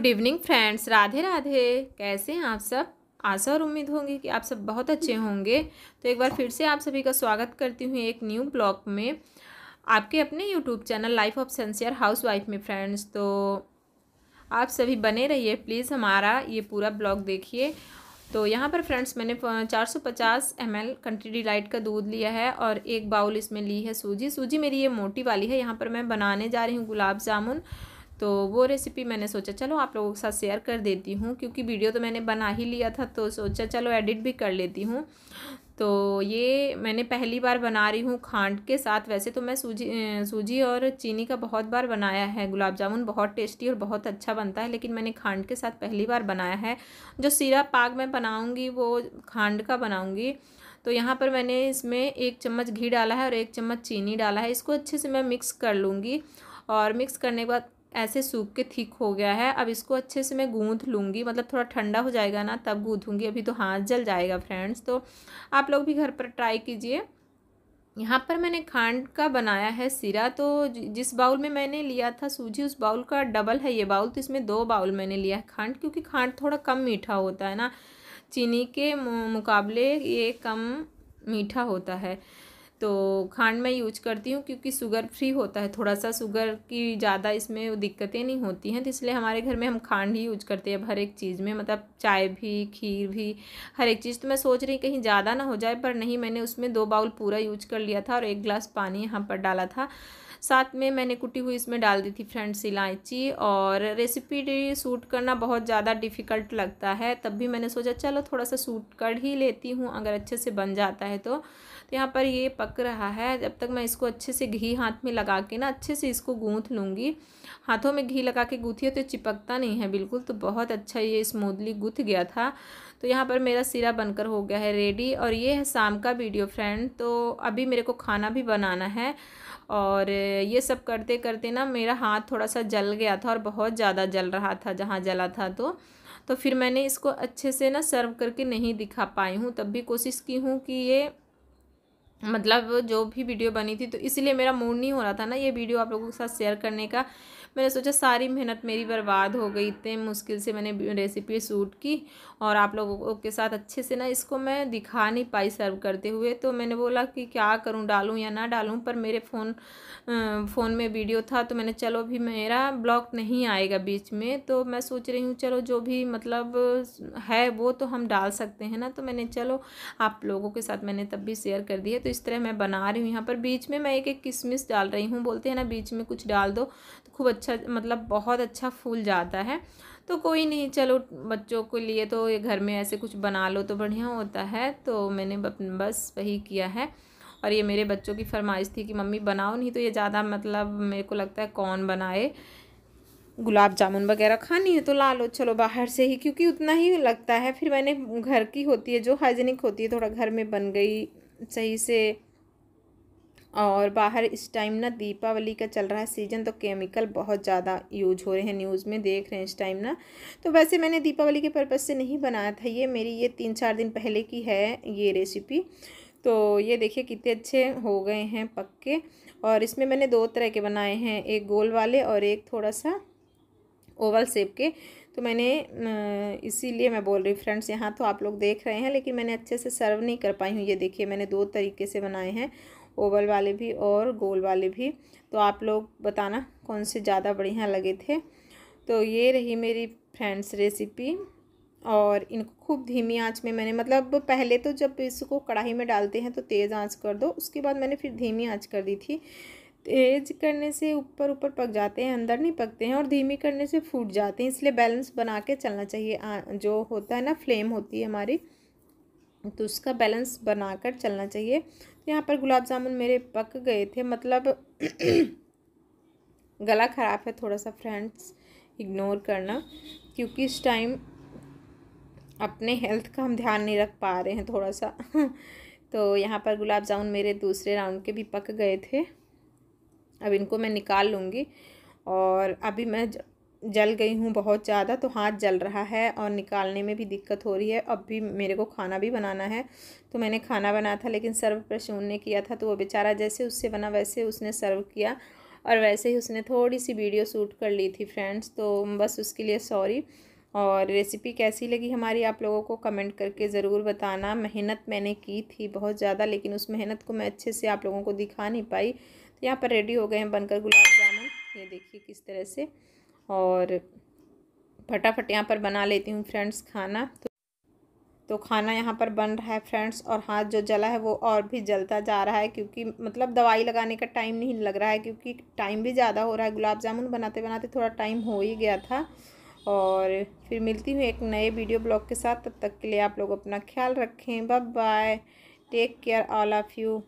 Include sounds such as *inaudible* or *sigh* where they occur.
good evening friends Radhe Radhe कैसे हैं आप सब आशा और उम्मीद होंगी कि आप सब बहुत अच्छे होंगे तो एक बार फिर से आप सभी का स्वागत करती हूँ एक न्यू ब्लॉग में आपके अपने YouTube channel life of sincere housewife में फ्रेंड्स तो आप सभी बने रहिए प्लीज़ हमारा ये पूरा ब्लॉग देखिए तो यहाँ पर फ्रेंड्स मैंने 450 ml कंट्री डिलाइट का दूध लिया है और एक बाउल इसमें ली है सूजी सूजी मेरी ये मोटी वाली है यहाँ पर मैं बनाने जा रही हूँ गुलाब जामुन तो वो रेसिपी मैंने सोचा चलो आप लोगों के साथ शेयर कर देती हूँ क्योंकि वीडियो तो मैंने बना ही लिया था तो सोचा चलो एडिट भी कर लेती हूँ तो ये मैंने पहली बार बना रही हूँ खांड के साथ वैसे तो मैं सूजी सूजी और चीनी का बहुत बार बनाया है गुलाब जामुन बहुत टेस्टी और बहुत अच्छा बनता है लेकिन मैंने खांड के साथ पहली बार बनाया है जो सीरा पाक मैं बनाऊँगी वो खांड का बनाऊँगी तो यहाँ पर मैंने इसमें एक चम्मच घी डाला है और एक चम्मच चीनी डाला है इसको अच्छे से मैं मिक्स कर लूँगी और मिक्स करने के बाद ऐसे सूख के थिक हो गया है अब इसको अच्छे से मैं गूंथ लूँगी मतलब थोड़ा ठंडा हो जाएगा ना तब गूँथूँगी अभी तो हाथ जल जाएगा फ्रेंड्स तो आप लोग भी घर पर ट्राई कीजिए यहाँ पर मैंने खांड का बनाया है सिरा तो जिस बाउल में मैंने लिया था सूजी उस बाउल का डबल है ये बाउल तो इसमें दो बाउल मैंने लिया है खांड क्योंकि खांड थोड़ा कम मीठा होता है ना चीनी के मुकाबले ये कम मीठा होता है तो खांड मैं यूज करती हूँ क्योंकि शुगर फ्री होता है थोड़ा सा शुगर की ज़्यादा इसमें दिक्कतें नहीं होती हैं तो इसलिए हमारे घर में हम खांड ही यूज करते हैं हर एक चीज़ में मतलब चाय भी खीर भी हर एक चीज़ तो मैं सोच रही कहीं ज़्यादा ना हो जाए पर नहीं मैंने उसमें दो बाउल पूरा यूज कर लिया था और एक गिलास पानी यहाँ पर डाला था साथ में मैंने कुटी हुई इसमें डाल दी थी फ्रेंड्स इलायची और रेसिपी सूट करना बहुत ज़्यादा डिफ़िकल्ट लगता है तब भी मैंने सोचा चलो थोड़ा सा सूट कर ही लेती हूँ अगर अच्छे से बन जाता है तो तो यहाँ पर ये पक रहा है जब तक मैं इसको अच्छे से घी हाथ में लगा के ना अच्छे से इसको गूँथ लूँगी हाथों में घी लगा के गूँथी तो चिपकता नहीं है बिल्कुल तो बहुत अच्छा ये स्मूदली गूँथ गया था तो यहाँ पर मेरा सिरा बनकर हो गया है रेडी और ये है शाम का वीडियो फ्रेंड तो अभी मेरे को खाना भी बनाना है और ये सब करते करते ना मेरा हाथ थोड़ा सा जल गया था और बहुत ज़्यादा जल रहा था जहाँ जला था तो तो फिर मैंने इसको अच्छे से ना सर्व करके नहीं दिखा पाई हूँ तब भी कोशिश की हूँ कि ये मतलब जो भी वीडियो बनी थी तो इसीलिए मेरा मूड नहीं हो रहा था ना ये वीडियो आप लोगों के साथ शेयर करने का मैंने सोचा सारी मेहनत मेरी बर्बाद हो गई इतने मुश्किल से मैंने रेसिपी सूट की और आप लोगों के साथ अच्छे से ना इसको मैं दिखा नहीं पाई सर्व करते हुए तो मैंने बोला कि क्या करूं डालूं या ना डालूं पर मेरे फ़ोन फ़ोन में वीडियो था तो मैंने चलो अभी मेरा ब्लॉक नहीं आएगा बीच में तो मैं सोच रही हूँ चलो जो भी मतलब है वो तो हम डाल सकते हैं ना तो मैंने चलो आप लोगों के साथ मैंने तब भी शेयर कर दिया तो इस तरह मैं बना रही हूँ यहाँ पर बीच में मैं एक एक किसमिस डाल रही हूँ बोलते हैं ना बीच में कुछ डाल दो तो खूब अच्छा मतलब बहुत अच्छा फूल जाता है तो कोई नहीं चलो बच्चों के लिए तो ये घर में ऐसे कुछ बना लो तो बढ़िया होता है तो मैंने बस वही किया है और ये मेरे बच्चों की फरमाइश थी कि मम्मी बनाओ नहीं तो ये ज़्यादा मतलब मेरे को लगता है कौन बनाए गुलाब जामुन वगैरह खानी है तो ला लो चलो बाहर से ही क्योंकि उतना ही लगता है फिर मैंने घर की होती है जो हाइजीनिक होती है थोड़ा घर में बन गई सही से और बाहर इस टाइम ना दीपावली का चल रहा है सीजन तो केमिकल बहुत ज़्यादा यूज हो रहे हैं न्यूज़ में देख रहे हैं इस टाइम ना तो वैसे मैंने दीपावली के पर्पज़ से नहीं बनाया था ये मेरी ये तीन चार दिन पहले की है ये रेसिपी तो ये देखिए कितने अच्छे हो गए हैं पक्के और इसमें मैंने दो तरह के बनाए हैं एक गोल वाले और एक थोड़ा सा ओवल सेप के तो मैंने इसीलिए मैं बोल रही फ्रेंड्स यहाँ तो आप लोग देख रहे हैं लेकिन मैंने अच्छे से सर्व नहीं कर पाई हूँ ये देखिए मैंने दो तरीके से बनाए हैं ओवल वाले भी और गोल वाले भी तो आप लोग बताना कौन से ज़्यादा बढ़िया लगे थे तो ये रही मेरी फ्रेंड्स रेसिपी और इनको खूब धीमी आंच में मैंने मतलब पहले तो जब इसको कढ़ाई में डालते हैं तो तेज़ आंच कर दो उसके बाद मैंने फिर धीमी आंच कर दी थी तेज करने से ऊपर ऊपर पक जाते हैं अंदर नहीं पकते हैं और धीमी करने से फूट जाते हैं इसलिए बैलेंस बना के चलना चाहिए जो होता है ना फ्लेम होती है हमारी तो उसका बैलेंस बनाकर चलना चाहिए तो यहाँ पर गुलाब जामुन मेरे पक गए थे मतलब *clears throat* गला ख़राब है थोड़ा सा फ्रेंड्स इग्नोर करना क्योंकि इस टाइम अपने हेल्थ का हम ध्यान नहीं रख पा रहे हैं थोड़ा सा *laughs* तो यहाँ पर गुलाब जामुन मेरे दूसरे राउंड के भी पक गए थे अब इनको मैं निकाल लूँगी और अभी मैं जल गई हूँ बहुत ज़्यादा तो हाथ जल रहा है और निकालने में भी दिक्कत हो रही है अब भी मेरे को खाना भी बनाना है तो मैंने खाना बनाया था लेकिन सर्व प्रसून ने किया था तो वो बेचारा जैसे उससे बना वैसे उसने सर्व किया और वैसे ही उसने थोड़ी सी वीडियो शूट कर ली थी फ्रेंड्स तो बस उसके लिए सॉरी और रेसिपी कैसी लगी हमारी आप लोगों को कमेंट करके ज़रूर बताना मेहनत मैंने की थी बहुत ज़्यादा लेकिन उस मेहनत को मैं अच्छे से आप लोगों को दिखा नहीं पाई तो यहाँ पर रेडी हो गए हैं बनकर गुलाब जामुन ये देखिए किस तरह से और फटाफट यहाँ पर बना लेती हूँ फ्रेंड्स खाना तो तो खाना यहाँ पर बन रहा है फ्रेंड्स और हाथ जो जला है वो और भी जलता जा रहा है क्योंकि मतलब दवाई लगाने का टाइम नहीं लग रहा है क्योंकि टाइम भी ज़्यादा हो रहा है गुलाब जामुन बनाते बनाते थोड़ा टाइम हो ही गया था और फिर मिलती हूँ एक नए वीडियो ब्लॉग के साथ तब तक के लिए आप लोग अपना ख्याल रखें bye bye take care all of you